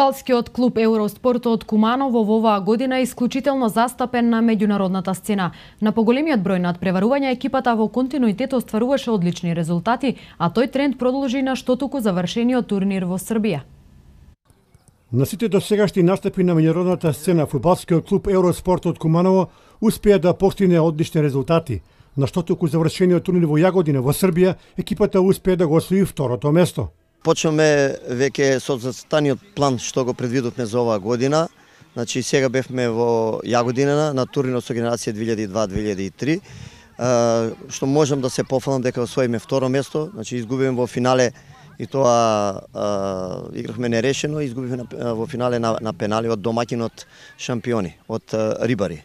Фудбалскиот клуб Евроспорт од Куманово во оваа година е исклучително застапен на меѓународната сцена. На поголемиот број на преварувања екипата во континуитет остваруваше одлични резултати, а тој тренд продолжи на што туку завршениот турнир во Србија. На сите до сегашни настапи на меѓународната сцена фудбалскиот клуб Евроспорт од Куманово успеа да постигне одлични резултати. На што туку завршениот турнир во Јагодина во Србија, екипата успеа да го освои второто место. Почнаме веќе со застаниот план што го предвидовме за оваа година. Значи сега бевме во Јагодина на турнирот со генерација 2002-2003 што можам да се пофалам дека освоиме второ место, значи изгубивме во финале и тоа игравме нерешено, изгубивме во финале на, на пенали од домакинот шампиони, од рибари.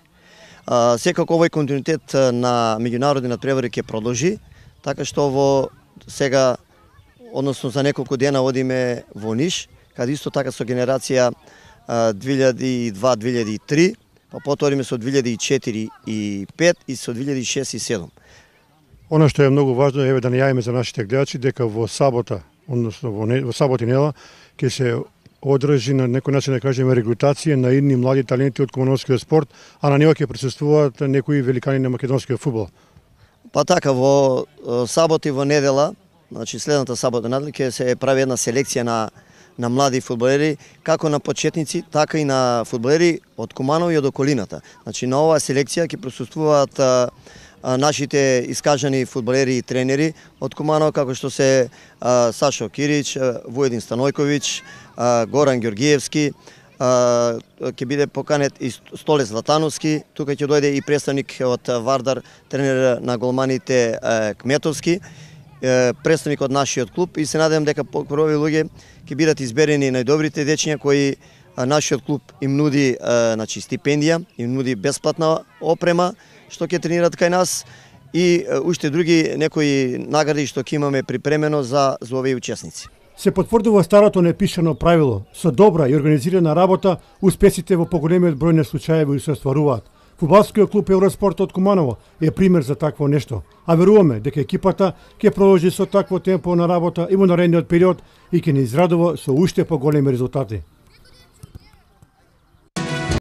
секако овој континуитет на меѓународни надпревари ќе продолжи, така што во сега односно за неколку дена одиме во Ниш, каде исто така со генерација 2002-2003, па поториме со 2004 и 5 и со 2006 и 7. Оно што е многу важно е да најавиме за нашите гледачи дека во сабота, односно во, не, во саботи нела, ќе се одржи на некој начин да кажеме регрутација на идни млади таленти од комоновскиот спорт, а на него ќе присуствуваат некои великани на македонскиот фудбал. Па така во саботи и во недела Значи следната сабота ќе се прави една селекција на на млади фудбалери, како на почетници, така и на фудбалери од Куманово и од околината. Значи на оваа селекција ќе присуствуваат нашите искажани фудбалери и тренери од Куманово, како што се а, Сашо Кирич, Војдин Станојковиќ, Горан Георгиевски, ќе биде поканет и Столе Златановски, тука ќе дојде и представник од Вардар, тренер на голманите а, Кметовски представник од нашиот клуб и се надевам дека покрај луѓе ќе бидат изберени најдобрите дечиња кои нашиот клуб им нуди значи стипендија, им нуди бесплатна опрема што ќе тренираат кај нас и уште други некои награди што ќе имаме припремено за за овие учесници. Се потврдува старото непишано правило, со добра и организирана работа, успесите во поголемиот број на случаеви се остваруваат. Фудбалскиот клуб Евроспорт од Куманово е пример за такво нешто, а веруваме дека екипата ќе продолжи со такво темпо на работа и во наредниот период и ќе ни израдува со уште поголеми резултати.